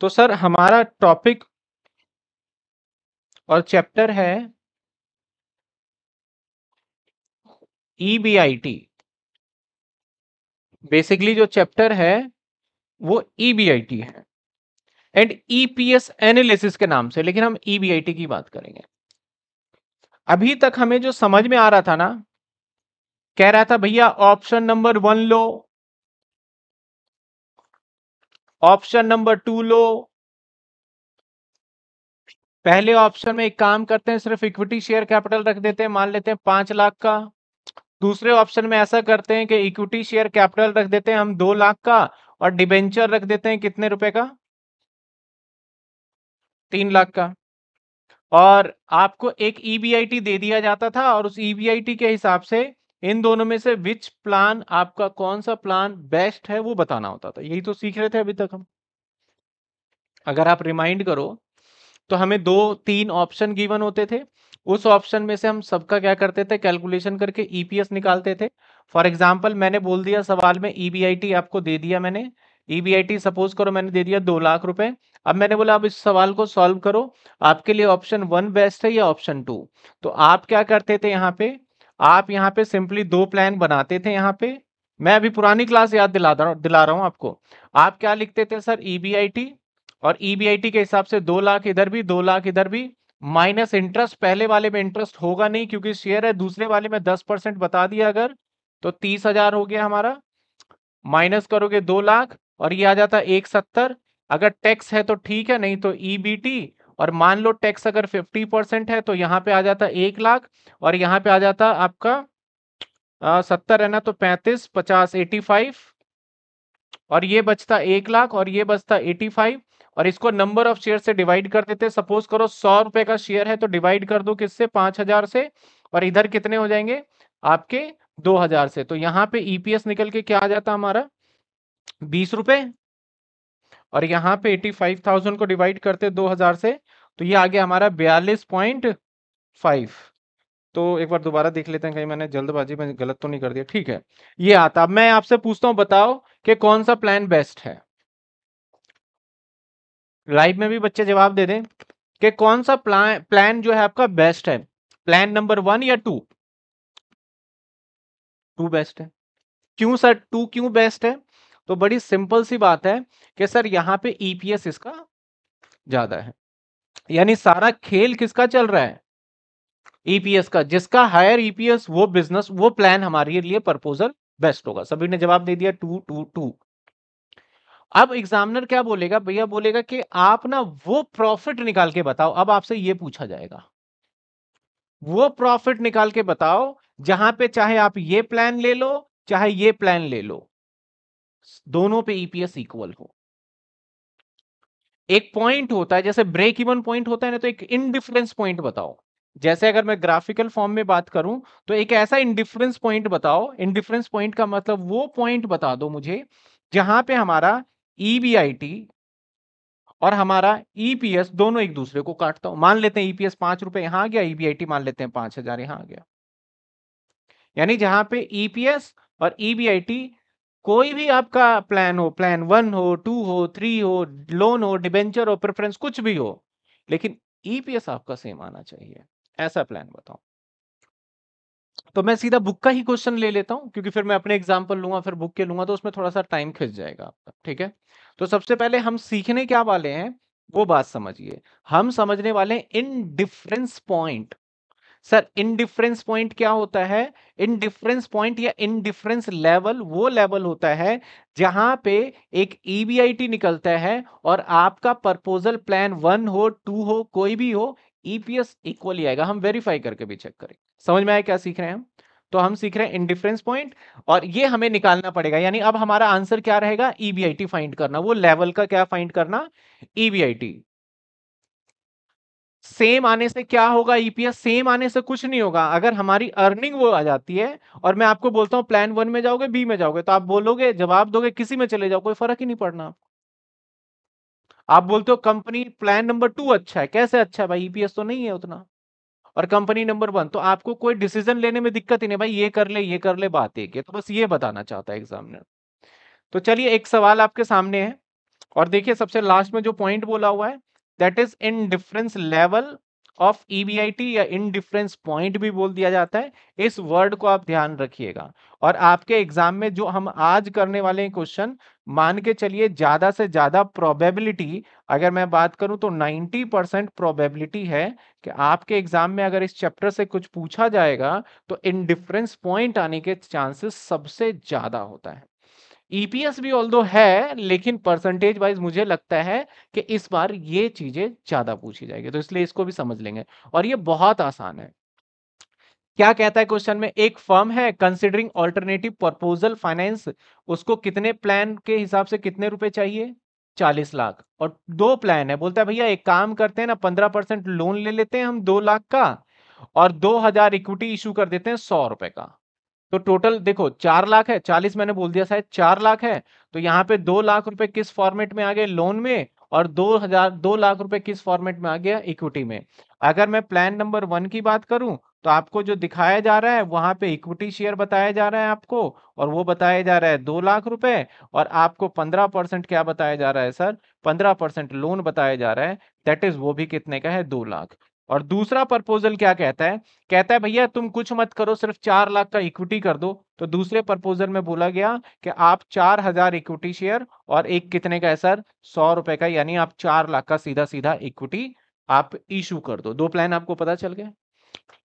तो सर हमारा टॉपिक और चैप्टर है E B I T basically जो चैप्टर है वो ई बी आई टी है एंड ईपीएस एनालिसिस के नाम से लेकिन हम ई बी आई टी की बात करेंगे अभी तक हमें जो समझ में आ रहा था ना कह रहा था भैया ऑप्शन नंबर वन लो ऑप्शन नंबर टू लो पहले ऑप्शन में एक काम करते हैं सिर्फ इक्विटी शेयर कैपिटल रख देते हैं मान लेते हैं पांच लाख का दूसरे ऑप्शन में ऐसा करते हैं कि इक्विटी शेयर कैपिटल रख देते हैं हम दो लाख का और डिबेंचर रख देते हैं कितने रुपए का तीन लाख का और आपको एक ईबीआईटी e दे दिया जाता था और उस ईबीआईटी e के हिसाब से इन दोनों में से विच प्लान आपका कौन सा प्लान बेस्ट है वो बताना होता था यही तो सीख रहे थे अभी तक हम अगर आप रिमाइंड करो तो हमें दो तीन ऑप्शन गिवन होते थे उस ऑप्शन में से हम सबका क्या करते थे कैलकुलेशन करके ईपीएस e निकालते थे फॉर एग्जाम्पल मैंने बोल दिया सवाल में ईबीआईटी e आपको दे दिया मैंने ईबीआईटी e सपोज करो मैंने दे दिया दो लाख रुपए अब मैंने बोला आप इस सवाल को सॉल्व करो आपके लिए ऑप्शन वन बेस्ट है या ऑप्शन टू तो आप क्या करते थे यहाँ पे आप यहाँ पे सिंपली दो प्लान बनाते थे यहाँ पे मैं अभी पुरानी क्लास याद दिला दिला रहा हूँ आपको आप क्या लिखते थे सर ई e और ई e के हिसाब से दो लाख इधर भी दो लाख इधर भी माइनस इंटरेस्ट पहले वाले में इंटरेस्ट होगा नहीं क्योंकि शेयर है दूसरे वाले में दस परसेंट बता दिया अगर तो तीस हजार हो गया हमारा माइनस करोगे दो लाख और ये आ जाता एक सत्तर अगर टैक्स है तो ठीक है नहीं तो ई e और मान लो टैक्स अगर फिफ्टी परसेंट है तो यहाँ पे आ जाता एक लाख और यहाँ पे आ जाता आपका सत्तर है ना तो पैंतीस पचास एटी फाइव और ये बचता एक लाख और ये बचता एटी फाइव और इसको नंबर ऑफ शेयर से डिवाइड कर देते सपोज करो सौ रुपए का शेयर है तो डिवाइड कर दो किससे पांच हजार से और इधर कितने हो जाएंगे आपके दो हजार से तो यहाँ पे ईपीएस e निकल के क्या आ जाता हमारा बीस रुपए और यहाँ पे 85,000 को डिवाइड करते 2000 से तो ये आ गया हमारा बयालीस पॉइंट फाइव तो एक बार दोबारा देख लेते हैं कहीं मैंने जल्दबाजी में गलत तो नहीं कर दिया ठीक है ये आता अब मैं आपसे पूछता हूँ बताओ कि कौन सा प्लान बेस्ट है लाइव में भी बच्चे जवाब दे दें कि कौन सा प्लान प्लान जो है आपका बेस्ट है प्लान नंबर वन या टू टू बेस्ट है क्यों सर टू क्यों बेस्ट है तो बड़ी सिंपल सी बात है कि सर यहाँ पे ईपीएस e इसका ज्यादा है यानी सारा खेल किसका चल रहा है ईपीएस e का जिसका हायर ईपीएस e वो बिजनेस वो प्लान हमारे लिए प्रपोजल बेस्ट होगा सभी ने जवाब दे दिया टू टू टू अब एग्जामिनर क्या बोलेगा भैया बोलेगा कि आप ना वो प्रॉफिट निकाल के बताओ अब आपसे ये पूछा जाएगा वो प्रॉफिट निकाल के बताओ जहां पे चाहे आप ये प्लान ले लो चाहे ये प्लान ले लो दोनों पे ईपीएस e इक्वल हो एक पॉइंट होता है जैसे ब्रेक इवन पॉइंट होता है ना तो एक इनडिफरेंस पॉइंट बताओ जैसे अगर मैं ग्राफिकल फॉर्म में बात करूं तो एक ऐसा इनडिफरेंस पॉइंट बताओ इनडिफरेंस पॉइंट का मतलब वो पॉइंट बता दो मुझे जहां पे हमारा ई e और हमारा ईपीएस e दोनों एक दूसरे को काटता हूं मान लेते हैं ईपीएस पांच रुपए यहां आ गया ईबीआईटी मान लेते हैं पांच हजार यहां आ गया यानी जहां पे ईपीएस और ईबीआईटी कोई भी आपका प्लान हो प्लान वन हो टू हो थ्री हो लोन हो डिबेंचर हो प्रेफरेंस कुछ भी हो लेकिन ईपीएस e आपका सेम आना चाहिए ऐसा प्लान बताओ तो मैं सीधा बुक का ही क्वेश्चन ले लेता हूं क्योंकि फिर मैं अपने एग्जाम्पल लूंगा फिर बुक के लूंगा तो उसमें थोड़ा सा टाइम खिंच जाएगा आपका ठीक है तो सबसे पहले हम सीखने क्या वाले हैं वो बात समझिए हम समझने वाले हैं indifference point sir indifference point क्या होता है इनडिफरेंस पॉइंट या इनडिफरेंस लेवल वो लेवल होता है जहां पे एक ईबीआईटी e निकलता है और आपका प्रपोजल प्लान वन हो टू हो कोई भी हो ईपीएस इक्वल ही आएगा हम वेरीफाई करके भी चेक करें समझ में आया क्या सीख रहे हैं हम तो हम सीख रहे हैं इनडिफरेंस पॉइंट और ये हमें निकालना पड़ेगा यानी अब हमारा आंसर क्या रहेगा ईबीआईटी e फाइंड करना वो लेवल का क्या फाइंड करना ईबीआईटी e सेम आने से क्या होगा ईपीएस e सेम आने से कुछ नहीं होगा अगर हमारी अर्निंग वो आ जाती है और मैं आपको बोलता हूँ प्लान वन में जाओगे बी में जाओगे तो आप बोलोगे जवाब दोगे किसी में चले जाओ कोई फर्क ही नहीं पड़ना आपको आप बोलते हो कंपनी प्लान नंबर टू अच्छा है कैसे अच्छा है भाई ईपीएस e तो नहीं है उतना और कंपनी नंबर वन तो आपको कोई डिसीजन लेने में दिक्कत ही नहीं भाई ये कर ले ये कर ले बात एक है तो बस ये बताना चाहता है एग्जामिनर तो चलिए एक सवाल आपके सामने है और देखिए सबसे लास्ट में जो पॉइंट बोला हुआ है that is indifference level of EBIT e या इन डिफरेंस पॉइंट भी बोल दिया जाता है इस वर्ड को आप ध्यान रखिएगा और आपके एग्जाम में जो हम आज करने वाले हैं क्वेश्चन मान के चलिए ज्यादा से ज्यादा प्रोबेबिलिटी अगर मैं बात करूं तो 90 परसेंट प्रोबेबिलिटी है कि आपके एग्जाम में अगर इस चैप्टर से कुछ पूछा जाएगा तो इन डिफरेंस पॉइंट आने के चांसेस सबसे ज्यादा होता है ईपीएस e भी ऑल है लेकिन परसेंटेज वाइज मुझे लगता है कि इस बार ये चीजें ज्यादा पूछी जाएगी तो इसलिए इसको भी समझ लेंगे और ये बहुत आसान है क्या कहता है क्वेश्चन में एक फर्म है कंसिडरिंग ऑल्टरनेटिव प्रपोजल फाइनेंस उसको कितने प्लान के हिसाब से कितने रुपए चाहिए चालीस लाख और दो प्लान है बोलता है भैया एक काम करते हैं ना पंद्रह परसेंट लोन ले लेते हैं हम दो लाख का और दो हजार इक्विटी इशू कर देते हैं सौ रुपए का तो टोटल देखो चार लाख है चालीस मैंने बोल दिया शायद चार लाख है तो यहाँ पे दो लाख रुपए किस फॉर्मेट में आ गए लोन में और दो हजार दो लाख रुपए किस फॉर्मेट में आ गया इक्विटी में अगर मैं प्लान नंबर वन की बात करूं तो आपको जो दिखाया जा रहा है वहां पे इक्विटी शेयर बताया जा रहा है आपको और वो बताया जा रहा है दो लाख रुपए और आपको पंद्रह परसेंट क्या बताया जा रहा है सर पंद्रह परसेंट लोन बताया जा रहा है दैट इज वो भी कितने का है दो लाख और दूसरा प्रपोजल क्या कहता है कहता है भैया तुम कुछ मत करो सिर्फ चार लाख का इक्विटी कर दो तो दूसरे प्रपोजल में बोला गया कि आप चार हजार इक्विटी शेयर और एक कितने का है सर सौ रुपए का यानी आप चार लाख का सीधा सीधा इक्विटी आप इशू कर दो दो प्लान आपको पता चल गया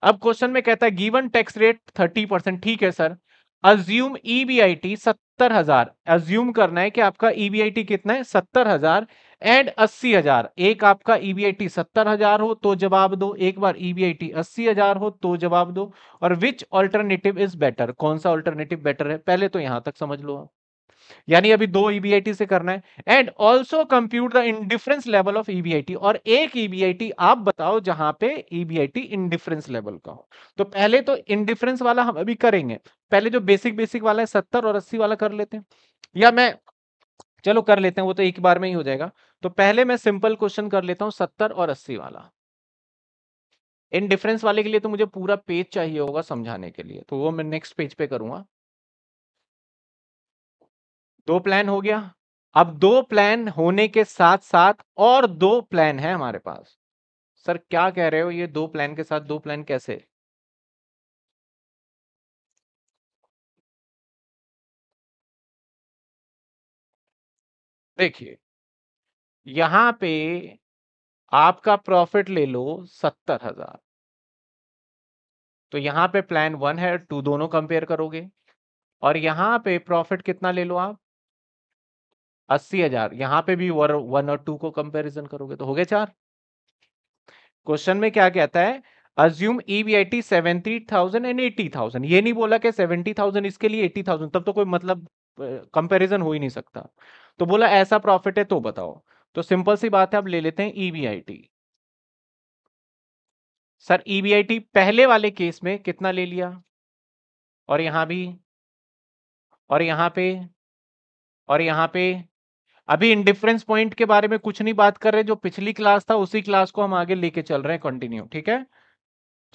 अब क्वेश्चन में कहता है given tax rate thirty percent ठीक है सर अज्यूम टी सत्तर हजार अज्यूम करना है कि आपका टी कितना है सत्तर हजार एंड अस्सी हजार एक आपका ईबीआईटी e सत्तर हजार हो तो जवाब दो एक बार ईबीआईटी e अस्सी हजार हो तो जवाब दो और विच ऑल्टरनेटिव इज बेटर कौन सा ऑल्टरनेटिव बेटर है पहले तो यहां तक समझ लो यानी अभी दो ईबीआईटी e से करना है and also compute the indifference level of EBIT और एक ईबीआईटी आप बताओ जहां पे ईबीआईटी इनडिफरेंस लेवल का हो तो पहले तो इनडिफरेंस वाला हम अभी करेंगे पहले जो बेसिक बेसिक वाला है सत्तर और अस्सी वाला कर लेते हैं या मैं चलो कर लेते हैं वो तो एक बार में ही हो जाएगा तो पहले मैं सिंपल क्वेश्चन कर लेता हूं सत्तर और अस्सी वाला इन डिफरेंस वाले के लिए तो मुझे पूरा पेज चाहिए होगा समझाने के लिए तो वो मैं नेक्स्ट पेज पे करूंगा दो प्लान हो गया अब दो प्लान होने के साथ साथ और दो प्लान है हमारे पास सर क्या कह रहे हो ये दो प्लान के साथ दो प्लान कैसे देखिए यहां पे आपका प्रॉफिट ले लो सत्तर हजार तो यहां पे प्लान वन है टू दोनों कंपेयर करोगे और यहां पे प्रॉफिट कितना ले लो आप अस्सी हजार यहां पे भी वन और टू को कंपैरिजन करोगे तो हो गए चार क्वेश्चन में क्या कहता है assume EBIT seventy thousand and eighty thousand ये नहीं बोला कि सेवेंटी थाउजेंड इसके लिए एटी थाउजेंड तब तो कोई मतलब कंपैरिजन हो ही नहीं सकता तो बोला ऐसा प्रॉफिट है तो बताओ तो सिंपल सी बात है आप ले लेते हैं EBIT e sir EBIT e पहले वाले केस में कितना ले लिया और यहां भी और यहां पे और यहां पे अभी इंडिफरेंस पॉइंट के बारे में कुछ नहीं बात कर रहे जो पिछली क्लास था उसी क्लास को हम आगे लेके चल रहे हैं कंटिन्यू ठीक है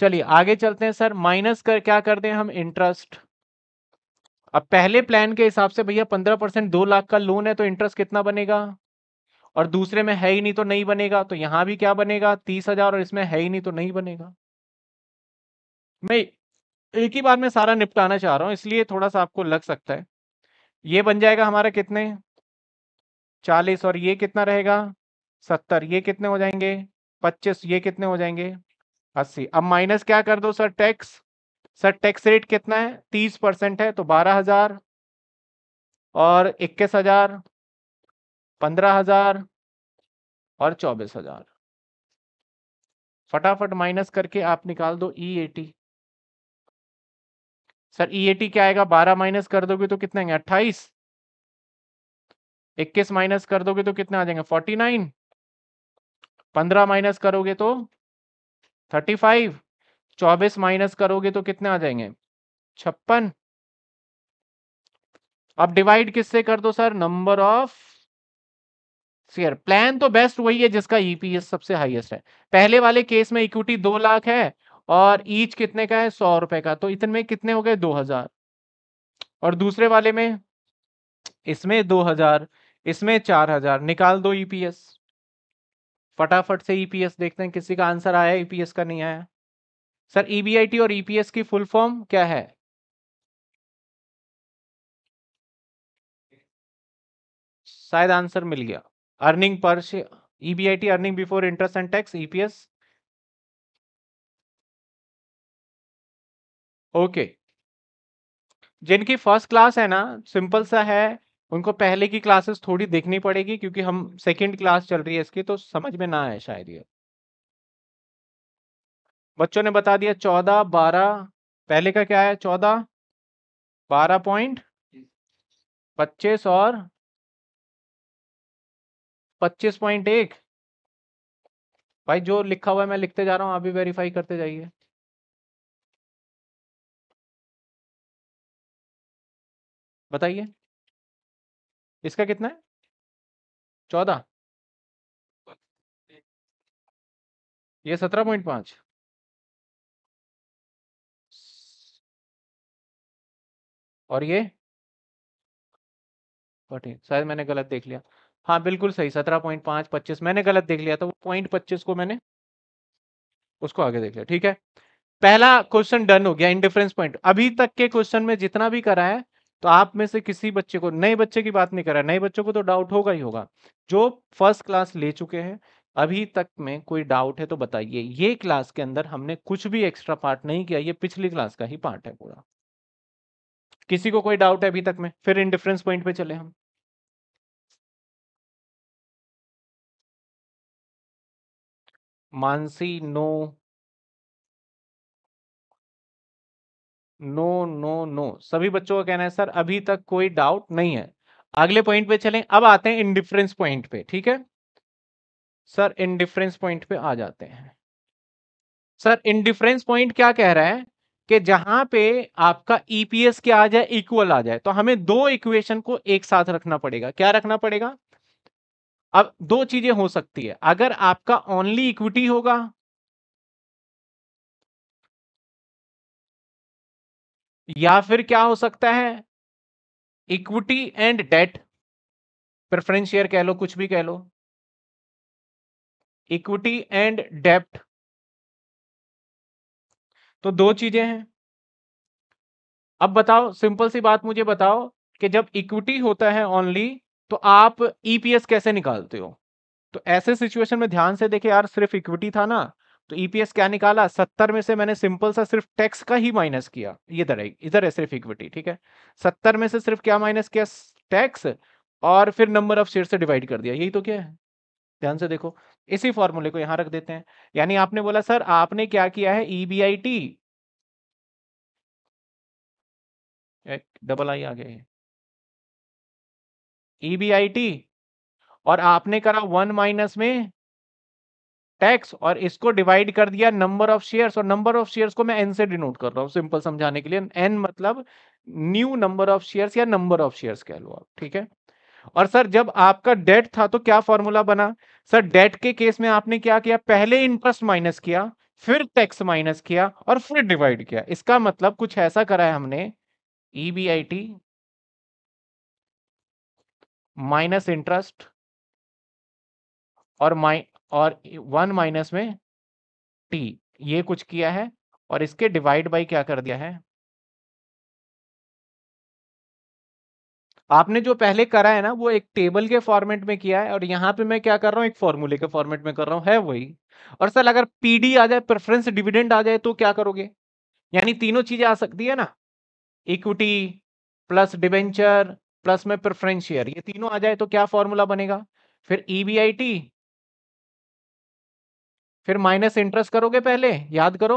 चलिए आगे चलते हैं सर माइनस कर क्या कर दें हम इंटरेस्ट अब पहले प्लान के हिसाब से भैया पंद्रह परसेंट दो लाख का लोन है तो इंटरेस्ट कितना बनेगा और दूसरे में है ही नहीं तो नहीं बनेगा तो यहां भी क्या बनेगा तीस हजार और इसमें है ही नहीं तो नहीं बनेगा मैं एक ही बार में सारा निपटाना चाह रहा हूं इसलिए थोड़ा सा आपको लग सकता है ये बन जाएगा हमारा कितने चालीस और ये कितना रहेगा सत्तर ये कितने हो जाएंगे पच्चीस ये कितने हो जाएंगे अस्सी अब माइनस क्या कर दो sir tax sir tax rate कितना है तीस परसेंट है तो बारह हजार और इक्कीस हजार पंद्रह हजार और चौबीस हजार फटाफट माइनस करके आप निकाल दो E A T sir E e A T क्या आएगा बारह माइनस कर दोगे तो कितने आएंगे अट्ठाईस इक्कीस माइनस कर दोगे तो कितने आ जाएंगे फोर्टी नाइन पंद्रह माइनस करोगे तो थर्टी फाइव चौबीस माइनस करोगे तो कितने आ जाएंगे छप्पन अब डिवाइड किससे कर दो sir number of share plan तो बेस्ट वही है जिसका ईपीएस e सबसे हाईएस्ट है पहले वाले केस में इक्विटी दो लाख है और ईच कितने का है सौ रुपए का तो इतने में कितने हो गए दो हजार और दूसरे वाले में इसमें दो हजार इसमें चार हजार निकाल दो ईपीएस e फटाफट से ईपीएस e देखते हैं किसी का आंसर आया ईपीएस का नहीं आया सर ईबीआईटी और ईपीएस की फुल फॉर्म क्या है शायद आंसर मिल गया अर्निंग पर EBIT earning before interest and tax EPS okay जिनकी फर्स्ट क्लास है ना सिंपल सा है उनको पहले की क्लासेस थोड़ी देखनी पड़ेगी क्योंकि हम सेकंड क्लास चल रही है इसकी तो समझ में ना आए शायद ये बच्चों ने बता दिया चौदह बारह पहले का क्या है चौदह बारह पॉइंट पच्चीस और पच्चीस पॉइंट एक भाई जो लिखा हुआ है मैं लिखते जा रहा हूं आप भी वेरीफाई करते जाइए बताइए इसका कितना है चौदह ये सत्रह पॉइंट पांच और ये फोर्टीन शायद मैंने गलत देख लिया हाँ बिल्कुल सही सत्रह पॉइंट पांच पच्चीस मैंने गलत देख लिया था वो पॉइंट पच्चीस को मैंने उसको आगे देख लिया ठीक है पहला क्वेश्चन डन हो गया इंडिफरेंस पॉइंट अभी तक के क्वेश्चन में जितना भी करा है तो आप में से किसी बच्चे को नए बच्चे की बात नहीं करा नए बच्चों को तो डाउट होगा ही होगा जो फर्स्ट क्लास ले चुके हैं अभी तक में कोई डाउट है तो बताइए ये क्लास के अंदर हमने कुछ भी एक्स्ट्रा पार्ट नहीं किया ये पिछली क्लास का ही पार्ट है पूरा किसी को कोई डाउट है अभी तक में फिर इंडिफरेंस पॉइंट पे चले हम Mansi no no no no सभी बच्चों का कहना है सर अभी तक कोई डाउट नहीं है अगले पॉइंट पे चलें अब आते हैं इनडिफरेंस पॉइंट पे ठीक है सर इनडिफरेंस पॉइंट पे आ जाते हैं सर इनडिफरेंस पॉइंट क्या कह रहा है कि जहां पे आपका ईपीएस e क्या आ जाए इक्वल आ जाए तो हमें दो इक्वेशन को एक साथ रखना पड़ेगा क्या रखना पड़ेगा अब दो चीजें हो सकती है अगर आपका ओनली इक्विटी होगा या फिर क्या हो सकता है equity and debt preference share कह लो कुछ भी कह लो इक्विटी एंड डेप्ट तो दो चीजें हैं अब बताओ सिंपल सी बात मुझे बताओ कि जब इक्विटी होता है ओनली तो आप ईपीएस e कैसे निकालते हो तो ऐसे सिचुएशन में ध्यान से देखे यार सिर्फ इक्विटी था ना तो ईपीएस e क्या निकाला सत्तर में से मैंने सिंपल सा सिर्फ टैक्स का ही माइनस किया इधर है इधर है सिर्फ इक्विटी ठीक है सत्तर में से सिर्फ क्या माइनस किया टैक्स और फिर नंबर ऑफ शेयर से डिवाइड कर दिया यही तो क्या है ध्यान से देखो इसी फॉर्मूले को यहां रख देते हैं यानी आपने बोला सर आपने क्या किया है ईबीआईटी डबल आई आ गया ई बी आई टी और आपने करा वन माइनस में टैक्स और इसको डिवाइड कर दिया नंबर ऑफ शेयर्स और नंबर ऑफ शेयर्स को मैं एन से डिनोट कर रहा हूँ सिंपल समझाने के लिए एन मतलब न्यू नंबर ऑफ शेयर्स या नंबर ऑफ शेयर्स कह लो आप ठीक है और सर जब आपका डेट था तो क्या फॉर्मूला बना सर डेट के केस में आपने क्या किया पहले इंटरेस्ट माइनस किया फिर टैक्स माइनस किया और फिर डिवाइड किया इसका मतलब कुछ ऐसा करा है हमने E B I T minus interest और माइ और वन माइनस में टी ये कुछ किया है और इसके डिवाइड बाय क्या कर दिया है आपने जो पहले करा है ना वो एक टेबल के फॉर्मेट में किया है और यहां पे मैं क्या कर रहा हूं एक फॉर्मूले के फॉर्मेट में कर रहा हूं है वही और सर अगर पीडी आ जाए प्रेफरेंस डिविडेंड आ जाए तो क्या करोगे यानी तीनों चीजें आ सकती है ना इक्विटी प्लस डिवेंचर प्लस में प्रेफरेंस शेयर ये तीनों आ जाए तो क्या फॉर्मूला बनेगा फिर ईबीआईटी e फिर माइनस इंटरेस्ट करोगे पहले याद करो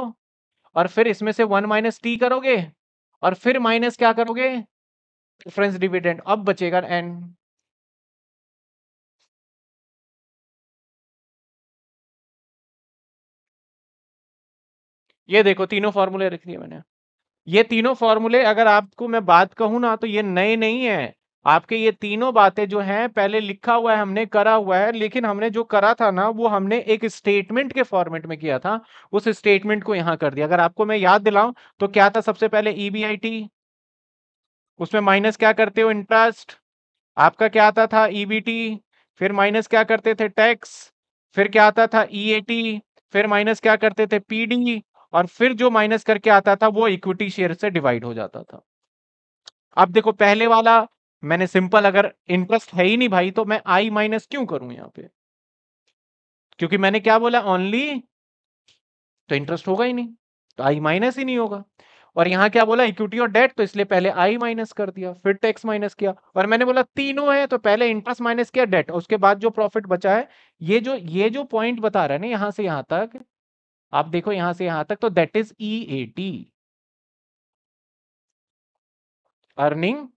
और फिर इसमें से वन माइनस टी करोगे और फिर माइनस क्या करोगे प्रेफरेंस डिविडेंड अब बचेगा एन ये देखो तीनों फॉर्मूले रख दिए मैंने ये तीनों फॉर्मूले अगर आपको मैं बात कहूं ना तो ये नए नहीं है आपके ये तीनों बातें जो हैं पहले लिखा हुआ है हमने करा हुआ है लेकिन हमने जो करा था ना वो हमने एक स्टेटमेंट के फॉर्मेट में किया था उस स्टेटमेंट को यहां कर दिया अगर आपको मैं याद दिलाऊं तो क्या था सबसे पहले ईबीआईटी e उसमें माइनस क्या करते हो इंटरेस्ट आपका क्या आता था ईबीटी e फिर माइनस क्या करते थे टैक्स फिर क्या आता था ई e फिर माइनस क्या करते थे पीडी और फिर जो माइनस करके आता था वो इक्विटी शेयर से डिवाइड हो जाता था अब देखो पहले वाला मैंने सिंपल अगर इंटरेस्ट है ही नहीं भाई तो मैं आई माइनस क्यों करूं यहाँ पे क्योंकि मैंने क्या बोला ओनली तो इंटरेस्ट होगा ही नहीं तो आई माइनस ही नहीं होगा और यहाँ क्या बोला इक्विटी और डेट तो इसलिए पहले आई माइनस कर दिया फिर टैक्स माइनस किया और मैंने बोला तीनों है तो पहले इंटरेस्ट माइनस किया डेट उसके बाद जो प्रॉफिट बचा है ये जो ये जो पॉइंट बता रहा है ना यहां से यहां तक आप देखो यहां से यहां तक तो that is E A T earning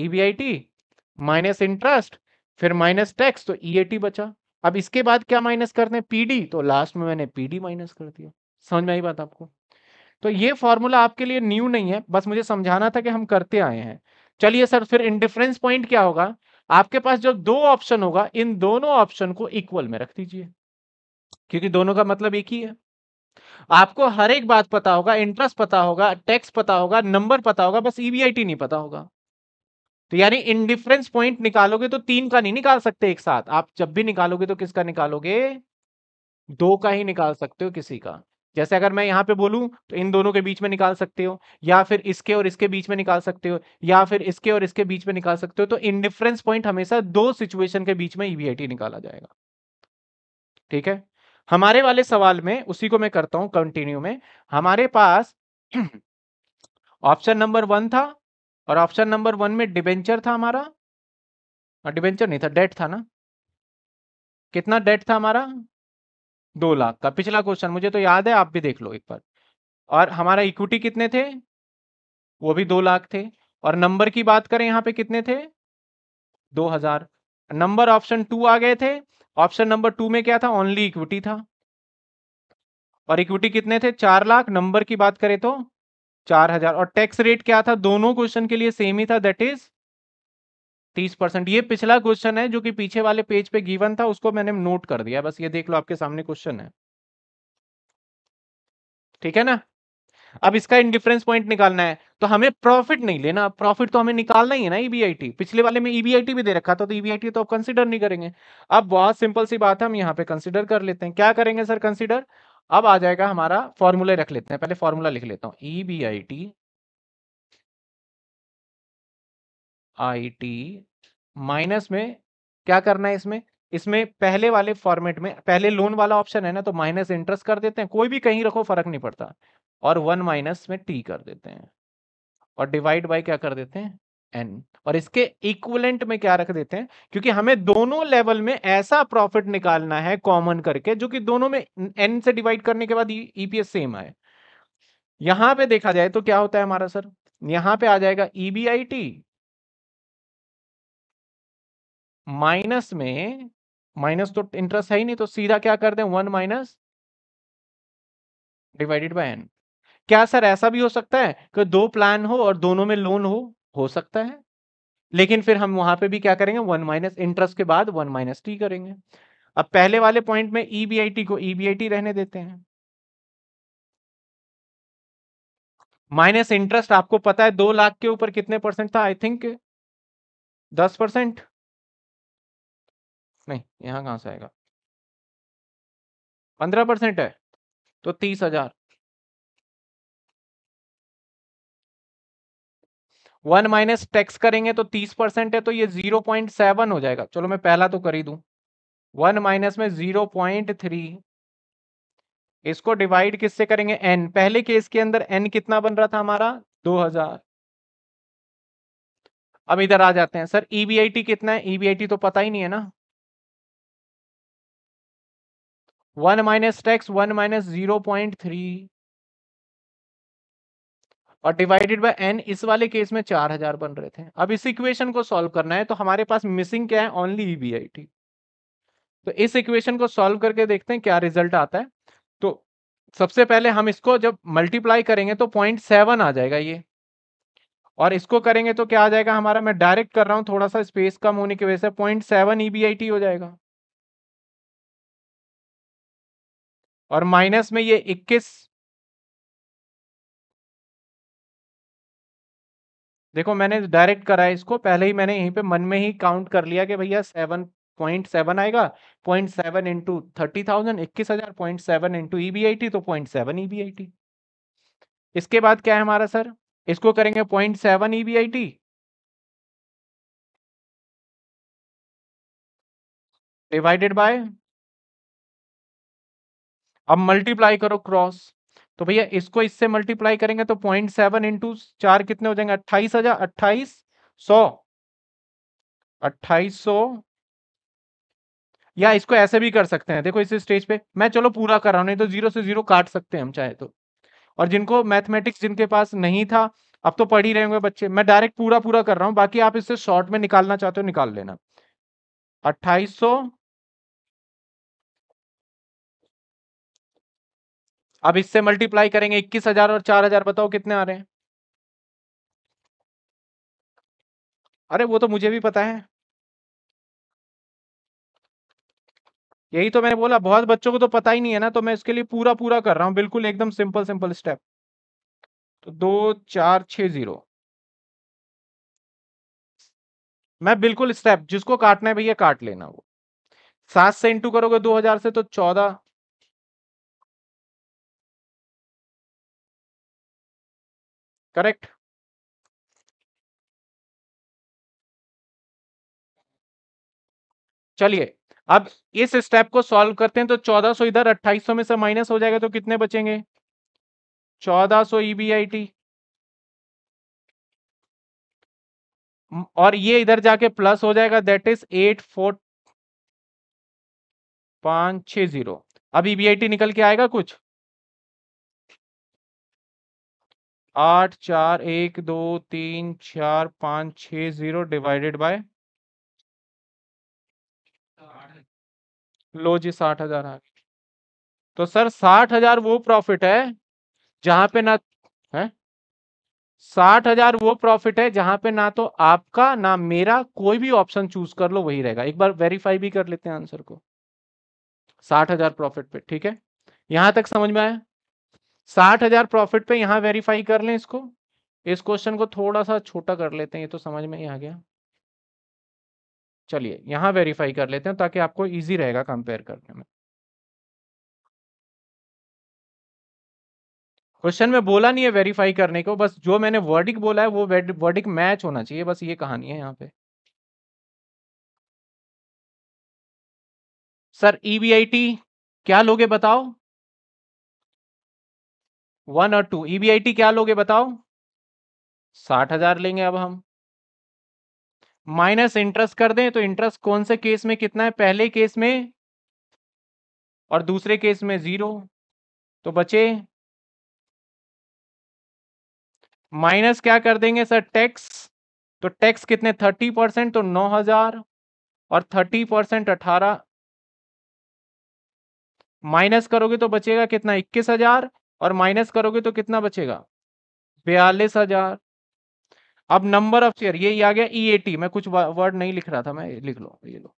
EBIT minus interest फिर माइनस टैक्स तो ईएटी e बचा अब इसके बाद क्या माइनस करते हैं पीडी तो लास्ट में मैंने पीडी माइनस कर दिया समझ में आई बात आपको तो ये फॉर्मूला आपके लिए न्यू नहीं है बस मुझे समझाना था कि हम करते आए हैं चलिए सर फिर इंडिफरेंस पॉइंट क्या होगा आपके पास जो दो ऑप्शन होगा इन दोनों ऑप्शन को इक्वल में रख दीजिए क्योंकि दोनों का मतलब एक ही है आपको हर एक बात पता होगा इंटरेस्ट पता होगा टैक्स पता होगा नंबर पता होगा बस ईवीआईटी e नहीं पता होगा तो यानी इनडिफरेंस पॉइंट निकालोगे तो तीन का नहीं निकाल सकते एक साथ आप जब भी निकालोगे तो किसका निकालोगे दो का ही निकाल सकते हो किसी का जैसे अगर मैं यहाँ पे बोलूं तो इन दोनों के बीच में निकाल सकते हो या फिर इसके और इसके बीच में निकाल सकते हो या फिर इसके और इसके बीच में निकाल सकते हो तो इनडिफरेंस पॉइंट हमेशा दो सिचुएशन के बीच में ईवीआईटी e निकाला जाएगा ठीक है हमारे वाले सवाल में उसी को मैं करता हूं कंटिन्यू में हमारे पास ऑप्शन नंबर वन था और ऑप्शन नंबर वन में डिबेंचर था हमारा डिबेंचर हाँ, नहीं था डेट था ना कितना डेट था हमारा दो लाख का पिछला क्वेश्चन मुझे तो याद है आप भी देख लो एक बार और हमारा इक्विटी कितने थे वो भी दो लाख थे और नंबर की बात करें यहाँ पे कितने थे दो हजार नंबर ऑप्शन टू आ गए थे ऑप्शन नंबर टू में क्या था ओनली इक्विटी था और इक्विटी कितने थे चार लाख नंबर की बात करें तो चार हजार और टैक्स रेट क्या था दोनों क्वेश्चन के लिए सेम ही था दैट इज तीस परसेंट ये पिछला क्वेश्चन है जो कि पीछे वाले पेज पे गिवन था उसको मैंने नोट कर दिया बस ये देख लो आपके सामने क्वेश्चन है ठीक है ना अब इसका इंडिफरेंस पॉइंट निकालना है तो हमें प्रॉफिट नहीं लेना प्रॉफिट तो हमें निकालना ही है ना ईबीआईटी e पिछले वाले में ईबीआईटी e भी दे रखा था तो ईबीआईटी e तो आप कंसिडर नहीं करेंगे अब बहुत सिंपल सी बात है हम यहाँ पे कंसिडर कर लेते हैं क्या करेंगे सर कंसिडर अब आ जाएगा हमारा फॉर्मूला रख लेते हैं पहले फॉर्मूला लिख लेता हूं E B I T I T minus में क्या करना है इसमें इसमें पहले वाले फॉर्मेट में पहले लोन वाला ऑप्शन है ना तो माइनस इंटरेस्ट कर देते हैं कोई भी कहीं रखो फर्क नहीं पड़ता और वन माइनस में टी कर देते हैं और डिवाइड बाई क्या कर देते हैं एन और इसके इक्वलेंट में क्या रख देते हैं क्योंकि हमें दोनों लेवल में ऐसा प्रॉफिट निकालना है कॉमन करके जो कि दोनों में एन से डिवाइड करने के बाद ईपीएस e, सेम आए यहां पे देखा जाए तो क्या होता है हमारा सर यहां पे आ जाएगा ईबीआईटी e माइनस में माइनस तो इंटरेस्ट है ही नहीं तो सीधा क्या कर दे one minus divided by N क्या सर ऐसा भी हो सकता है कि दो प्लान हो और दोनों में लोन हो हो सकता है लेकिन फिर हम वहां पे भी क्या करेंगे वन माइनस इंटरेस्ट के बाद वन माइनस टी करेंगे अब पहले वाले पॉइंट में ईबीआईटी e को ईबीआईटी e रहने देते हैं माइनस इंटरेस्ट आपको पता है दो लाख के ऊपर कितने परसेंट था आई थिंक दस परसेंट नहीं यहां कहां से आएगा पंद्रह परसेंट है तो तीस हजार वन माइनस टैक्स करेंगे तो तीस परसेंट है तो ये जीरो पॉइंट सेवन हो जाएगा चलो मैं पहला तो कर ही दूं वन माइनस में जीरो पॉइंट थ्री इसको डिवाइड किससे करेंगे एन पहले केस के अंदर एन कितना बन रहा था हमारा दो हजार अब इधर आ जाते हैं सर ईबीआईटी e कितना है ईबीआईटी e तो पता ही नहीं है ना one minus tax one minus zero point three और डिवाइडेड बाय एन इस वाले केस में चार हजार बन रहे थे अब इस इक्वेशन को सॉल्व करना है तो हमारे पास मिसिंग क्या है ओनली ईबीआईटी e तो इस इक्वेशन को सॉल्व करके देखते हैं क्या रिजल्ट आता है तो सबसे पहले हम इसको जब मल्टीप्लाई करेंगे तो पॉइंट सेवन आ जाएगा ये और इसको करेंगे तो क्या आ जाएगा हमारा मैं डायरेक्ट कर रहा हूँ थोड़ा सा स्पेस कम होने की वजह से पॉइंट सेवन टी हो जाएगा और माइनस में ये इक्कीस देखो मैंने डायरेक्ट करा है इसको पहले ही मैंने यहीं पे मन में ही काउंट कर लिया कि भैया सेवन पॉइंट सेवन आएगा point seven into thirty thousand इक्कीस हजार पॉइंट सेवन इंटू ईबीआईटी तो पॉइंट सेवन ईबीआईटी इसके बाद क्या है हमारा सर इसको करेंगे point seven EBIT divided by अब मल्टीप्लाई करो क्रॉस तो भैया इसको इससे मल्टीप्लाई करेंगे तो पॉइंट सेवन इंटू चार कितने हो जाएंगे अट्ठाईस हजार अट्ठाईस सौ अट्ठाईस सौ या इसको ऐसे भी कर सकते हैं देखो इस स्टेज पे मैं चलो पूरा कर रहा हूं नहीं तो जीरो से जीरो काट सकते हैं हम चाहे तो और जिनको मैथमेटिक्स जिनके पास नहीं था अब तो पढ़ ही रहे होंगे बच्चे मैं डायरेक्ट पूरा पूरा कर रहा हूं बाकी आप इससे शॉर्ट में निकालना चाहते हो निकाल लेना अट्ठाईस सौ अब इससे मल्टीप्लाई करेंगे इक्कीस हजार और चार हजार बताओ कितने आ रहे हैं अरे वो तो मुझे भी पता है यही तो मैंने बोला बहुत बच्चों को तो पता ही नहीं है ना तो मैं इसके लिए पूरा पूरा कर रहा हूँ बिल्कुल एकदम सिंपल सिंपल स्टेप तो दो चार छ जीरो मैं बिल्कुल स्टेप जिसको काटना है भैया काट लेना वो सात से इंटू करोगे दो हजार से तो चौदह करेक्ट चलिए अब इस स्टेप को सॉल्व करते हैं तो 1400 इधर 2800 में से माइनस हो जाएगा तो कितने बचेंगे 1400 सो ईबीआईटी और ये इधर जाके प्लस हो जाएगा दैट इज एट फोर पांच छ जीरो अब ईबीआईटी e निकल के आएगा कुछ आठ चार एक दो तीन चार पाँच छ जीरो डिवाइडेड बाय लो जी साठ हजार आ गई तो सर साठ हजार वो प्रॉफिट है जहां पे ना है साठ हजार वो प्रॉफिट है जहां पे ना तो आपका ना मेरा कोई भी ऑप्शन चूज कर लो वही रहेगा एक बार वेरीफाई भी कर लेते हैं आंसर को साठ हजार प्रॉफिट पे ठीक है यहां तक समझ में आया साठ हजार प्रॉफिट पे यहाँ वेरीफाई कर लें इसको इस क्वेश्चन को थोड़ा सा छोटा कर लेते हैं ये तो समझ में ही आ गया चलिए यहाँ वेरीफाई कर लेते हैं ताकि आपको इजी रहेगा कंपेयर करने में क्वेश्चन में बोला नहीं है वेरीफाई करने को बस जो मैंने वर्डिक बोला है वो वर्डिक मैच होना चाहिए बस ये कहानी है यहाँ पे सर ई e क्या लोगे बताओ वन और टू ईबीआईटी क्या लोगे बताओ साठ हजार लेंगे अब हम माइनस इंटरेस्ट कर दें तो इंटरेस्ट कौन से केस में कितना है पहले केस में और दूसरे केस में जीरो तो बचे माइनस क्या कर देंगे सर टैक्स तो टैक्स कितने थर्टी परसेंट तो नौ हजार और थर्टी परसेंट अठारह माइनस करोगे तो बचेगा कितना इक्कीस हजार और माइनस करोगे तो कितना बचेगा बयालीस हजार अब नंबर ऑफ शेयर ये आ गया ई e मैं कुछ वर्ड नहीं लिख रहा था मैं लिख लो ये लो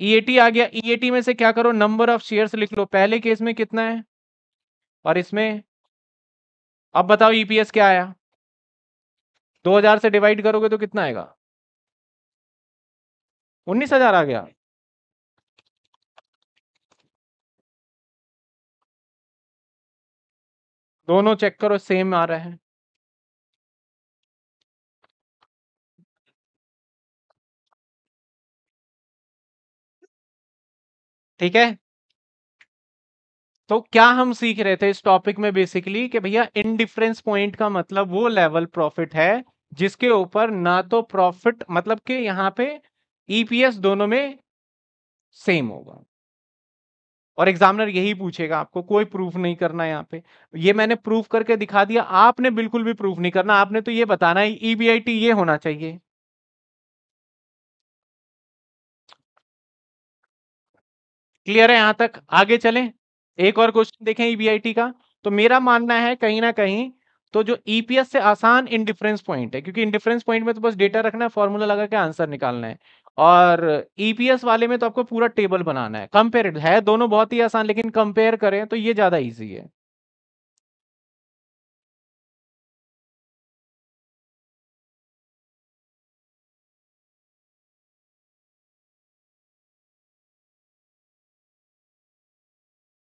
ई e आ गया ई e में से क्या करो नंबर ऑफ शेयर्स लिख लो पहले केस में कितना है और इसमें अब बताओ ईपीएस क्या आया 2000 से डिवाइड करोगे तो कितना आएगा 19000 आ गया दोनों चेक करो सेम आ रहे हैं ठीक है तो क्या हम सीख रहे थे इस टॉपिक में बेसिकली कि भैया इनडिफरेंस पॉइंट का मतलब वो लेवल प्रॉफिट है जिसके ऊपर ना तो प्रॉफिट मतलब कि यहां पे ईपीएस e दोनों में सेम होगा और एग्जामिनर यही पूछेगा आपको कोई प्रूफ नहीं करना यहाँ पे ये मैंने प्रूफ करके दिखा दिया आपने बिल्कुल भी प्रूफ नहीं करना आपने तो ये बताना है ईबीआईटी e ये होना चाहिए क्लियर है यहाँ तक आगे चलें एक और क्वेश्चन देखें ईबीआईटी e का तो मेरा मानना है कहीं ना कहीं तो जो ईपीएस e से आसान इंडिफरेंस पॉइंट है क्योंकि इंडिफरेंस पॉइंट में तो बस डेटा रखना है फॉर्मूला लगा के आंसर निकालना है और ईपीएस e वाले में तो आपको पूरा टेबल बनाना है कंपेयर है दोनों बहुत ही आसान लेकिन कंपेयर करें तो ये ज्यादा ईजी है